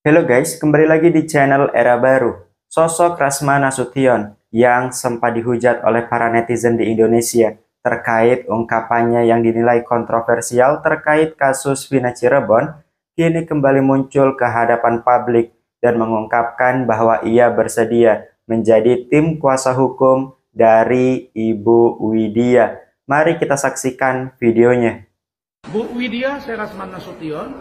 Hello guys, kembali lagi di channel Era Baru. Sosok Rasma Nasution yang sempat dihujat oleh para netizen di Indonesia terkait ungkapannya yang dinilai kontroversial terkait kasus Vina Cirebon kini kembali muncul ke hadapan publik dan mengungkapkan bahwa ia bersedia menjadi tim kuasa hukum dari Ibu Widya. Mari kita saksikan videonya. Bu Widya, saya Rasman Nasution.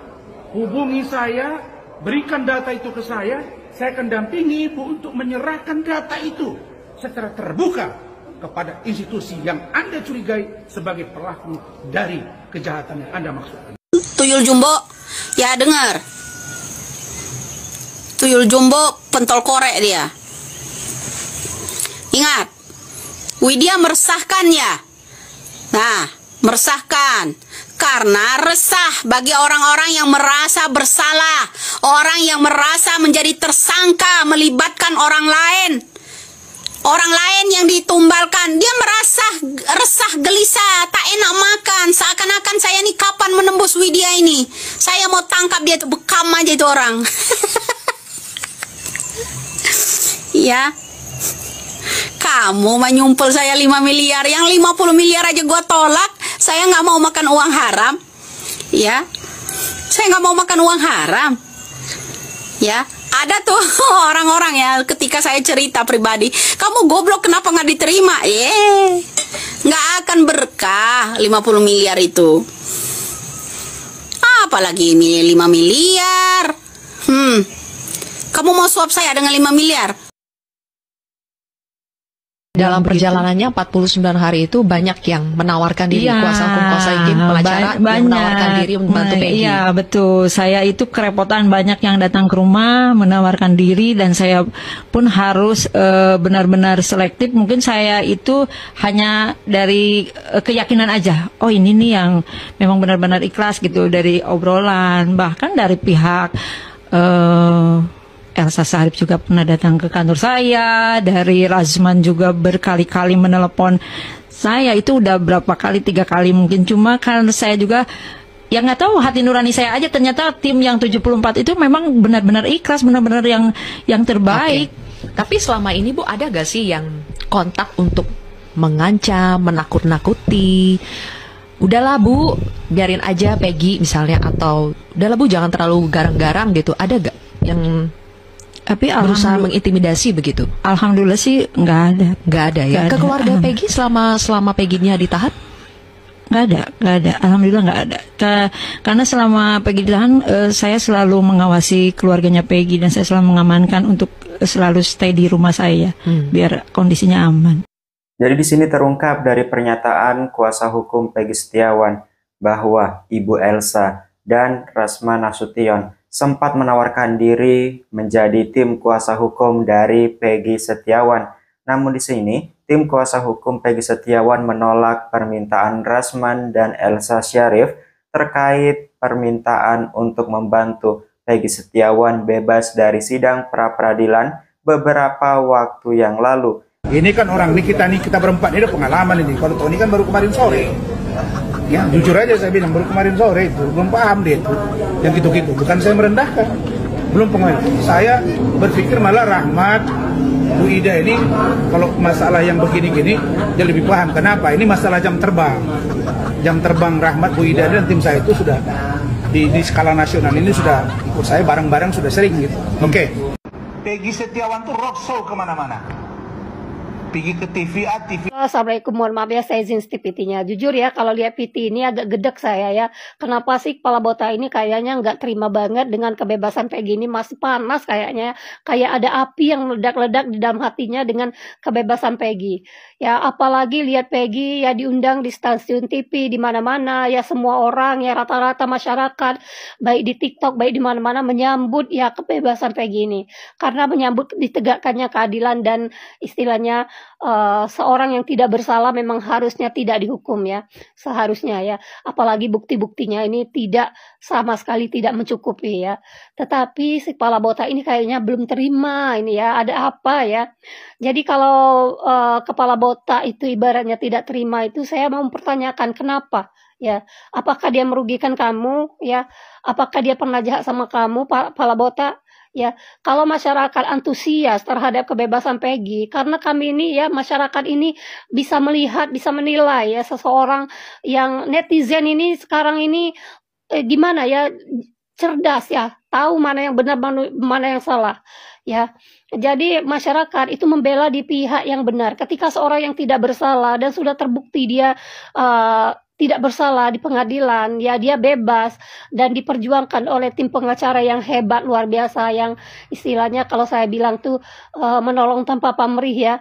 Hubungi saya Berikan data itu ke saya, saya akan dampingi Ibu untuk menyerahkan data itu secara terbuka kepada institusi yang Anda curigai sebagai pelaku dari kejahatan yang Anda maksudkan. Tuyul Jumbo, ya dengar. Tuyul Jumbo pentol korek dia. Ingat, Widya meresahkan ya. Nah, meresahkan karena resah bagi orang-orang yang merasa bersalah, orang yang merasa menjadi tersangka melibatkan orang lain. Orang lain yang ditumbalkan, dia merasa resah, gelisah, tak enak makan. Seakan-akan saya ini kapan menembus Widya ini? Saya mau tangkap dia, bekam aja itu orang. ya, kamu menyumpul saya 5 miliar, yang 50 miliar aja gue tolak saya nggak mau makan uang haram ya saya nggak mau makan uang haram ya ada tuh orang-orang ya ketika saya cerita pribadi kamu goblok kenapa nggak diterima eh nggak akan berkah 50 miliar itu apalagi ini 5 miliar hmm kamu mau suap saya dengan 5 miliar dalam perjalanannya 49 hari itu banyak yang menawarkan diri ya, kuasa hukum kuasa ingin pengacara menawarkan diri membantu Peggy. Iya betul. Saya itu kerepotan banyak yang datang ke rumah menawarkan diri dan saya pun harus eh, benar-benar uh, selektif. Mungkin saya itu hanya dari uh, keyakinan aja. Oh ini nih yang memang benar-benar ikhlas gitu dari obrolan bahkan dari pihak uh, Elsa Sarip juga pernah datang ke kantor saya, dari Razman juga berkali-kali menelepon saya itu udah berapa kali, tiga kali mungkin. Cuma karena saya juga yang nggak tahu hati nurani saya aja ternyata tim yang 74 itu memang benar-benar ikhlas, benar-benar yang yang terbaik. Okay. Tapi selama ini Bu ada gak sih yang kontak untuk mengancam, menakut-nakuti? udahlah bu biarin aja Peggy misalnya atau udahlah bu jangan terlalu garang-garang gitu ada gak yang tapi berusaha mengintimidasi begitu. Alhamdulillah sih nggak ada. Nggak ada ya. Ke keluarga Peggy selama selama Peggy-nya ditahan? nggak ada nggak ada alhamdulillah nggak ada Ke, karena selama Peggy ditahan uh, saya selalu mengawasi keluarganya Peggy dan saya selalu mengamankan untuk selalu stay di rumah saya hmm. biar kondisinya aman jadi di sini terungkap dari pernyataan kuasa hukum Peggy Setiawan bahwa Ibu Elsa dan Rasma Nasution sempat menawarkan diri menjadi tim kuasa hukum dari Peggy Setiawan. Namun di sini, tim kuasa hukum Peggy Setiawan menolak permintaan Rasman dan Elsa Syarif terkait permintaan untuk membantu Peggy Setiawan bebas dari sidang pra-peradilan beberapa waktu yang lalu. Ini kan orang ini kita nih kita berempat ini ada pengalaman ini. Kalau Tony kan baru kemarin sore ya jujur aja saya bilang baru kemarin sore itu belum paham dia itu yang gitu-gitu bukan saya merendahkan belum pengen saya berpikir malah rahmat Bu Ida ini kalau masalah yang begini-gini dia lebih paham kenapa ini masalah jam terbang jam terbang rahmat Bu Ida dan tim saya itu sudah di, di skala nasional ini sudah ikut saya bareng-bareng sudah sering gitu oke okay. Peggy Setiawan tuh rock show kemana-mana pergi ke TV aktif. Ah, TV Assalamualaikum mohon maaf ya saya izin stipitinya. jujur ya kalau lihat PT ini agak gedek saya ya kenapa sih kepala botak ini kayaknya nggak terima banget dengan kebebasan Peggy ini masih panas kayaknya kayak ada api yang ledak ledak di dalam hatinya dengan kebebasan Peggy ya apalagi lihat Peggy ya diundang di stasiun TV di mana-mana ya semua orang ya rata-rata masyarakat baik di TikTok baik di mana-mana menyambut ya kebebasan Peggy ini karena menyambut ditegakkannya keadilan dan istilahnya uh, seorang yang tidak bersalah memang harusnya tidak dihukum ya seharusnya ya apalagi bukti-buktinya ini tidak sama sekali tidak mencukupi ya tetapi si kepala botak ini kayaknya belum terima ini ya ada apa ya jadi kalau uh, kepala botak itu ibaratnya tidak terima itu saya mau mempertanyakan kenapa ya apakah dia merugikan kamu ya apakah dia pernah jahat sama kamu kepala botak ya kalau masyarakat antusias terhadap kebebasan Peggy karena kami ini ya masyarakat ini bisa melihat bisa menilai ya seseorang yang netizen ini sekarang ini eh, gimana ya cerdas ya tahu mana yang benar mana yang salah ya jadi masyarakat itu membela di pihak yang benar ketika seorang yang tidak bersalah dan sudah terbukti dia uh, tidak bersalah di pengadilan ya dia bebas dan diperjuangkan oleh tim pengacara yang hebat luar biasa yang istilahnya kalau saya bilang tuh uh, menolong tanpa pamrih ya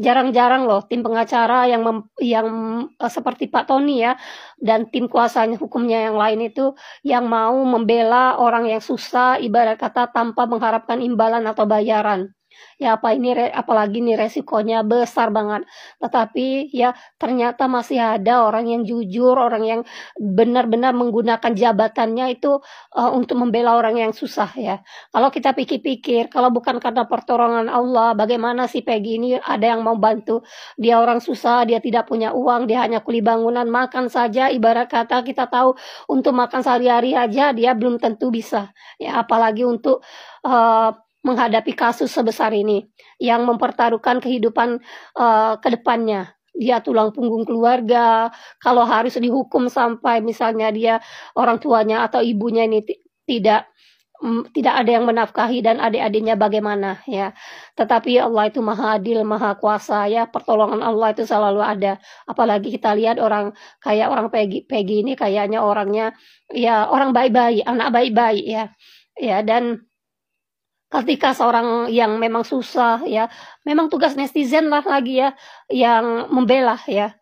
jarang-jarang loh tim pengacara yang mem, yang uh, seperti Pak Tony ya dan tim kuasanya hukumnya yang lain itu yang mau membela orang yang susah ibarat kata tanpa mengharapkan imbalan atau bayaran ya apa ini apalagi nih resikonya besar banget tetapi ya ternyata masih ada orang yang jujur orang yang benar-benar menggunakan jabatannya itu uh, untuk membela orang yang susah ya kalau kita pikir-pikir kalau bukan karena pertolongan Allah bagaimana sih Peggy ini ada yang mau bantu dia orang susah dia tidak punya uang dia hanya kuli bangunan makan saja ibarat kata kita tahu untuk makan sehari-hari aja dia belum tentu bisa ya apalagi untuk uh, menghadapi kasus sebesar ini yang mempertaruhkan kehidupan uh, ke depannya. Dia tulang punggung keluarga, kalau harus dihukum sampai misalnya dia orang tuanya atau ibunya ini tidak mm, tidak ada yang menafkahi dan adik-adiknya bagaimana ya. Tetapi Allah itu maha adil, maha kuasa ya. Pertolongan Allah itu selalu ada. Apalagi kita lihat orang kayak orang Peggy, Peggy ini kayaknya orangnya ya orang baik-baik, anak baik-baik ya. Ya dan ketika seorang yang memang susah ya memang tugas netizen lah lagi ya yang membela ya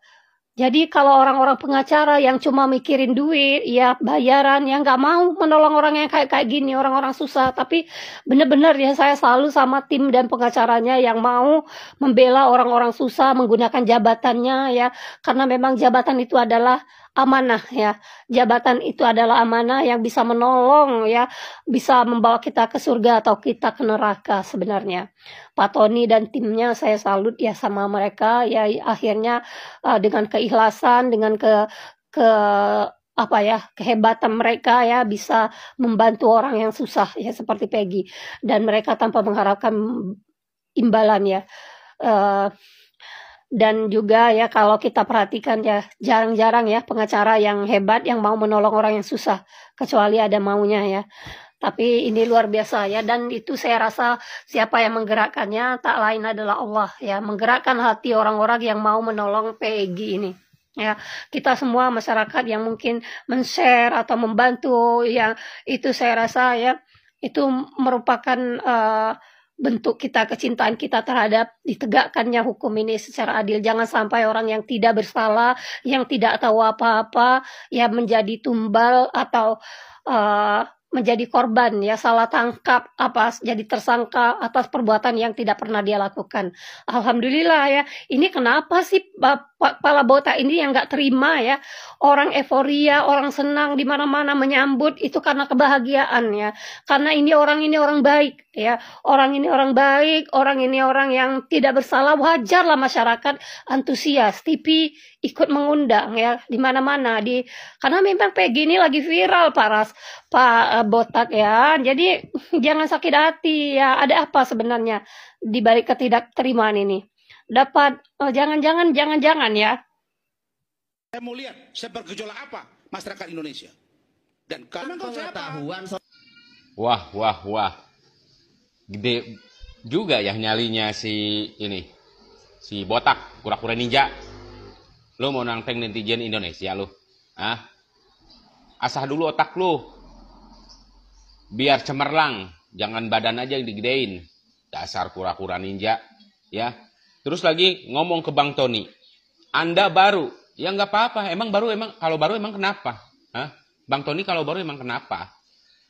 jadi kalau orang-orang pengacara yang cuma mikirin duit ya bayaran yang nggak mau menolong orang yang kayak kayak gini orang-orang susah tapi bener-bener ya saya selalu sama tim dan pengacaranya yang mau membela orang-orang susah menggunakan jabatannya ya karena memang jabatan itu adalah amanah ya. Jabatan itu adalah amanah yang bisa menolong ya, bisa membawa kita ke surga atau kita ke neraka sebenarnya. Pak Tony dan timnya saya salut ya sama mereka ya akhirnya uh, dengan keikhlasan, dengan ke ke apa ya kehebatan mereka ya bisa membantu orang yang susah ya seperti Peggy dan mereka tanpa mengharapkan imbalan ya. Uh, dan juga ya kalau kita perhatikan ya jarang-jarang ya pengacara yang hebat yang mau menolong orang yang susah kecuali ada maunya ya tapi ini luar biasa ya dan itu saya rasa siapa yang menggerakkannya tak lain adalah Allah ya menggerakkan hati orang-orang yang mau menolong Peggy ini ya kita semua masyarakat yang mungkin men-share atau membantu yang itu saya rasa ya itu merupakan uh, bentuk kita kecintaan kita terhadap ditegakkannya hukum ini secara adil jangan sampai orang yang tidak bersalah yang tidak tahu apa-apa ya menjadi tumbal atau uh, menjadi korban ya salah tangkap apa jadi tersangka atas perbuatan yang tidak pernah dia lakukan alhamdulillah ya ini kenapa sih kepala botak ini yang nggak terima ya orang euforia orang senang di mana mana menyambut itu karena kebahagiaan ya karena ini orang ini orang baik ya orang ini orang baik orang ini orang yang tidak bersalah wajarlah masyarakat antusias TV ikut mengundang ya di mana mana di karena memang Peggy ini lagi viral paras pak eh, botak ya jadi jangan sakit hati ya ada apa sebenarnya di balik ketidakterimaan ini dapat oh, eh, jangan jangan jangan jangan ya. Saya mau lihat saya sebergejolak apa masyarakat Indonesia. Dan karena pengetahuan Wah, wah, wah. Gede juga ya nyalinya si ini. Si botak, kura-kura ninja. Lo mau nanteng netizen Indonesia lo. Ah. Asah dulu otak lo. Biar cemerlang, jangan badan aja yang digedein. Dasar kura-kura ninja, ya. Terus lagi ngomong ke Bang Tony, Anda baru, ya nggak apa-apa. Emang baru emang kalau baru emang kenapa? Hah? Bang Tony kalau baru emang kenapa?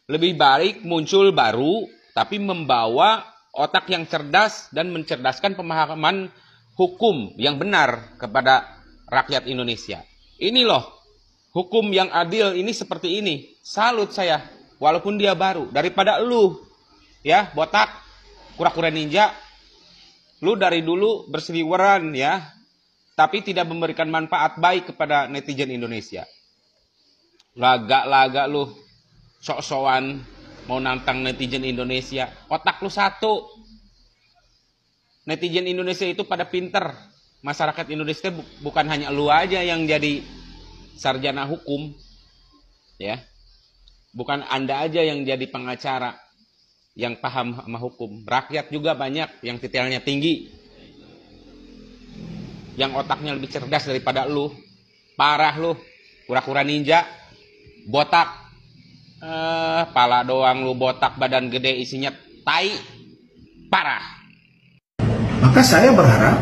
Lebih baik muncul baru tapi membawa otak yang cerdas dan mencerdaskan pemahaman hukum yang benar kepada rakyat Indonesia. Ini loh, hukum yang adil ini seperti ini. Salut saya, walaupun dia baru. Daripada lu, ya botak, kura-kura ninja, lu dari dulu berseliweran ya, tapi tidak memberikan manfaat baik kepada netizen Indonesia. Lagak-lagak lu sok-sokan mau nantang netizen Indonesia. Otak lu satu. Netizen Indonesia itu pada pinter. Masyarakat Indonesia bukan hanya lu aja yang jadi sarjana hukum. Ya. Bukan Anda aja yang jadi pengacara yang paham sama hukum. Rakyat juga banyak yang titelnya tinggi. Yang otaknya lebih cerdas daripada lu. Parah lu. Kura-kura ninja. Botak. Eh, pala doang lu botak badan gede isinya tai. Parah. Maka saya berharap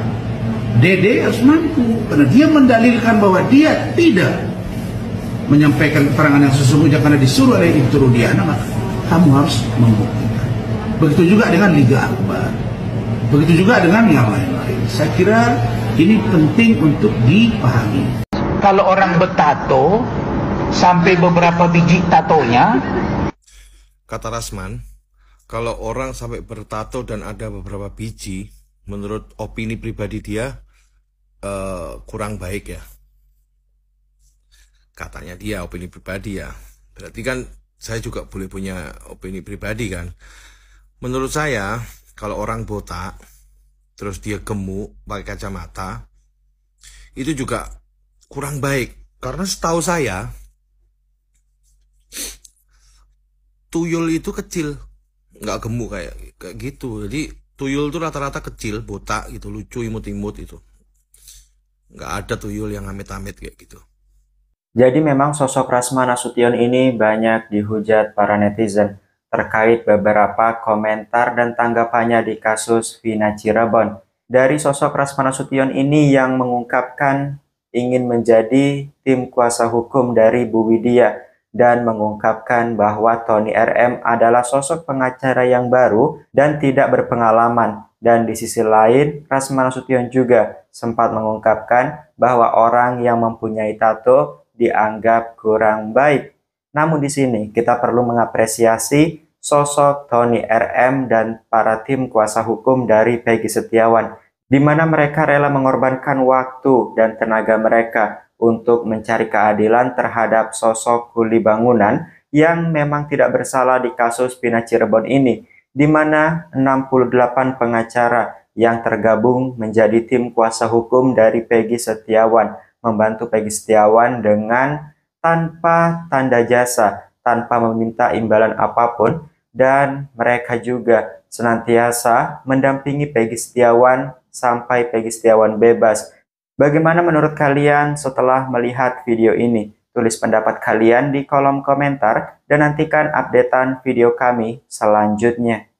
Dede harus mampu karena dia mendalilkan bahwa dia tidak menyampaikan keterangan yang sesungguhnya karena disuruh oleh Ibu Rudiana maka kamu harus membuktikan Begitu juga dengan Liga Akbar. Begitu juga dengan yang lain-lain. Saya kira ini penting untuk dipahami. Kalau orang betato sampai beberapa biji tatonya kata Rasman, kalau orang sampai bertato dan ada beberapa biji, menurut opini pribadi dia uh, kurang baik ya. Katanya dia opini pribadi ya. Berarti kan saya juga boleh punya opini pribadi kan. Menurut saya, kalau orang botak, terus dia gemuk, pakai kacamata, itu juga kurang baik. Karena setahu saya, tuyul itu kecil, nggak gemuk kayak kayak gitu. Jadi tuyul itu rata-rata kecil, botak gitu, lucu, imut-imut itu. Nggak ada tuyul yang amit-amit kayak gitu. Jadi memang sosok Rasman Nasution ini banyak dihujat para netizen terkait beberapa komentar dan tanggapannya di kasus Vina Cirebon. Dari sosok Rasmana Sution ini yang mengungkapkan ingin menjadi tim kuasa hukum dari Bu Widya dan mengungkapkan bahwa Tony RM adalah sosok pengacara yang baru dan tidak berpengalaman. Dan di sisi lain, Rasmana Sution juga sempat mengungkapkan bahwa orang yang mempunyai tato dianggap kurang baik. Namun di sini kita perlu mengapresiasi sosok Tony RM dan para tim kuasa hukum dari Peggy Setiawan, di mana mereka rela mengorbankan waktu dan tenaga mereka untuk mencari keadilan terhadap sosok kuli bangunan yang memang tidak bersalah di kasus Pina Cirebon ini, di mana 68 pengacara yang tergabung menjadi tim kuasa hukum dari Peggy Setiawan membantu Peggy Setiawan dengan tanpa tanda jasa, tanpa meminta imbalan apapun, dan mereka juga senantiasa mendampingi Peggy Setiawan sampai Peggy Setiawan bebas. Bagaimana menurut kalian setelah melihat video ini? Tulis pendapat kalian di kolom komentar dan nantikan updatean video kami selanjutnya.